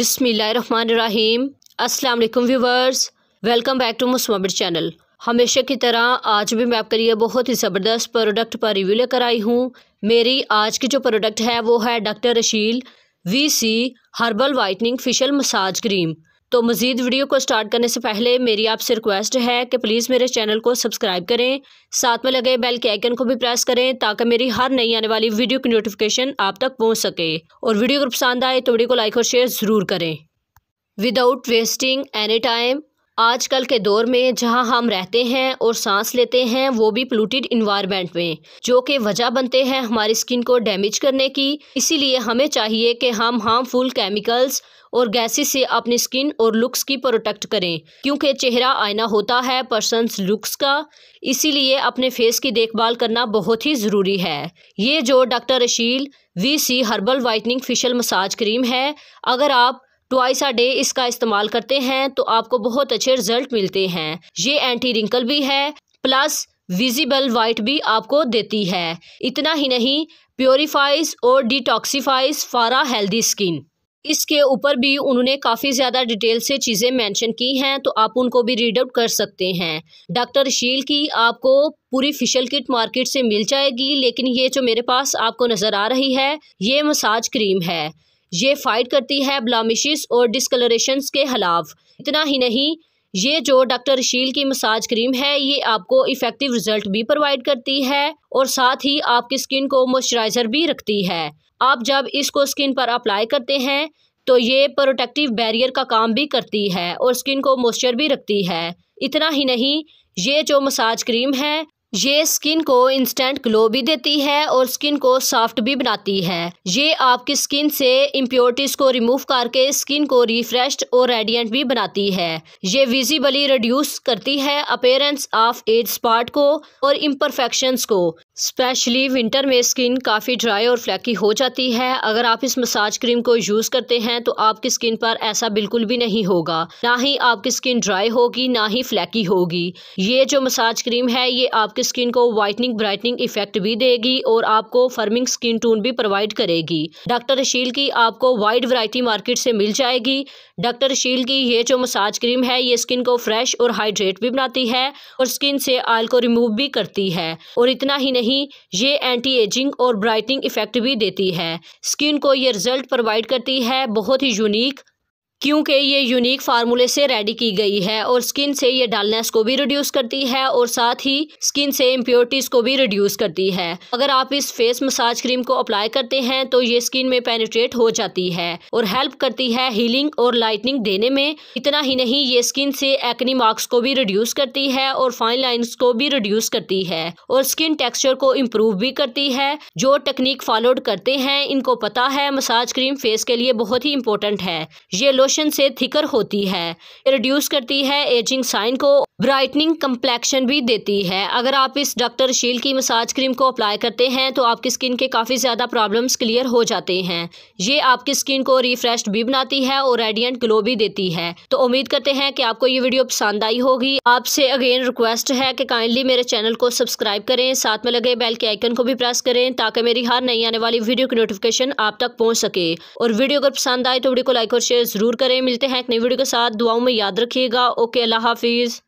बिसमीम अस्सलाम वालेकुम व्यूवर्स वेलकम बैक टू मुस्माबिर चैनल हमेशा की तरह आज भी मैं आपके लिए बहुत ही ज़बरदस्त प्रोडक्ट पर रिव्यू लेकर आई हूँ मेरी आज की जो प्रोडक्ट है वो है doctor Rashel V C herbal whitening facial massage cream तो मज़ीद वीडियो को स्टार्ट करने से पहले मेरी आपसे रिक्वेस्ट है कि प्लीज़ मेरे चैनल को सब्सक्राइब करें साथ में लगे बेल के आइकन को भी प्रेस करें ताकि मेरी हर नई आने वाली वीडियो की नोटिफिकेशन आप तक पहुंच सके और वीडियो अगर पसंद आए तो वीडियो को लाइक और शेयर ज़रूर करें विदाउट वेस्टिंग एनी टाइम कल के दौर में जहां हम रहते हैं और सांस लेते हैं वो भी पोलूटेड इन्वायरमेंट में जो कि वजह बनते हैं हमारी स्किन को डैमेज करने की इसीलिए हमें चाहिए कि हम हार्मफुल केमिकल्स और गैसेस से अपनी स्किन और लुक्स की प्रोटेक्ट करें क्योंकि चेहरा आईना होता है पर्सन लुक्स का इसीलिए अपने फेस की देखभाल करना बहुत ही ज़रूरी है ये जो doctor Rashel V C herbal whitening facial massage cream है अगर आप ट्वाइस आ डे इसका इस्तेमाल करते हैं तो आपको बहुत अच्छे रिजल्ट मिलते हैं ये एंटी रिंकल भी है प्लस विजिबल वाइट भी आपको देती है इतना ही नहीं प्योरीफाइज और डिटॉक्सीफाइज फॉर हेल्दी स्किन इसके ऊपर भी उन्होंने काफ़ी ज़्यादा डिटेल से चीज़ें मेंशन की हैं तो आप उनको भी रीड आउट कर सकते हैं डॉक्टर शील की आपको पूरी फिशल किट मार्केट से मिल जाएगी लेकिन ये जो मेरे पास आपको नज़र आ रही है ये मसाज क्रीम है ये फाइट करती है ब्लामिशिस और डिसकलरेशन के खिलाफ इतना ही नहीं ये जो डॉक्टर शील की मसाज क्रीम है ये आपको इफ़ेक्टिव रिजल्ट भी प्रोवाइड करती है और साथ ही आपकी स्किन को मॉइस्चराइज़र भी रखती है आप जब इसको स्किन पर अप्लाई करते हैं तो ये प्रोटेक्टिव बैरियर का काम भी करती है और स्किन को मॉइस्चर भी रखती है इतना ही नहीं ये जो मसाज क्रीम है ये स्किन को इंस्टेंट ग्लो भी देती है और स्किन को सॉफ्ट भी बनाती है ये आपकी स्किन से इम्प्योरिटीज को रिमूव करके स्किन को रिफ्रेश और रेडियंट भी बनाती है ये विजिबली रिड्यूस करती है अपेयरेंस ऑफ एज स्पॉट को और इम्परफेक्शन को स्पेशली विंटर में स्किन काफ़ी ड्राई और फ्लैकी हो जाती है अगर आप इस मसाज क्रीम को यूज़ करते हैं तो आपकी स्किन पर ऐसा बिल्कुल भी नहीं होगा ना ही आपकी स्किन ड्राई होगी ना ही फ्लैकी होगी ये जो मसाज क्रीम है ये आपके आपकी स्किन को वाइटनिंग ब्राइटनिंग इफेक्ट भी देगी और आपको फर्मिंग स्किन टून भी प्रोवाइड करेगी डॉक्टर शील की आपको वाइड वरायटी मार्केट से मिल जाएगी डॉक्टर शील की ये जो मसाज क्रीम है ये स्किन को फ्रेश और हाइड्रेट भी बनाती है और स्किन से आयल को रिमूव भी करती है और इतना ही नहीं ये एंटी एजिंग और ब्राइटनिंग इफेक्ट भी देती है स्किन को ये रिजल्ट प्रोवाइड करती है बहुत ही यूनिक क्योंकि ये यूनिक फार्मूले से रेडी की गई है और स्किन से ये डालनेस को भी रिड्यूस करती है और साथ ही स्किन से इम्प्योरिटीज़ को भी रिड्यूस करती है अगर आप इस फेस मसाज क्रीम को अप्लाई करते हैं तो ये स्किन में पेनिट्रेट हो जाती है और हेल्प करती है हीलिंग और लाइटनिंग देने में इतना ही नहीं ये स्किन से एक्नी मार्क्स को भी रिड्यूस करती है और फाइन लाइन्स को भी रिड्यूस करती है और स्किन टेक्सचर को इम्प्रूव भी करती है जो टेक्निक फॉलोड करते हैं इनको पता है मसाज क्रीम फेस के लिए बहुत ही इंपॉर्टेंट है ये लोशन लोशन से थिकर होती है रिड्यूस करती है एजिंग साइन को ब्राइटनिंग कम्प्लेक्शन भी देती है अगर आप इस डॉक्टर शील की मसाज क्रीम को अप्लाई करते हैं तो आपकी स्किन के काफ़ी ज़्यादा प्रॉब्लम्स क्लियर हो जाते हैं ये आपकी स्किन को रिफ्रेश भी बनाती है और रेडियंट ग्लो भी देती है तो उम्मीद करते हैं कि आपको ये वीडियो पसंद आई होगी आपसे अगेन रिक्वेस्ट है कि काइंडली मेरे चैनल को सब्सक्राइब करें साथ में लगे बेल के आइकन को भी प्रेस करें ताकि मेरी हर नई आने वाली वीडियो की नोटिफिकेशन आप तक पहुँच सके और वीडियो अगर पसंद आए तो वीडियो को लाइक और शेयर जरूर करें मिलते हैं एक नई वीडियो के साथ दुआओं में याद रखिएगा ओके अल्लाह हाफिज़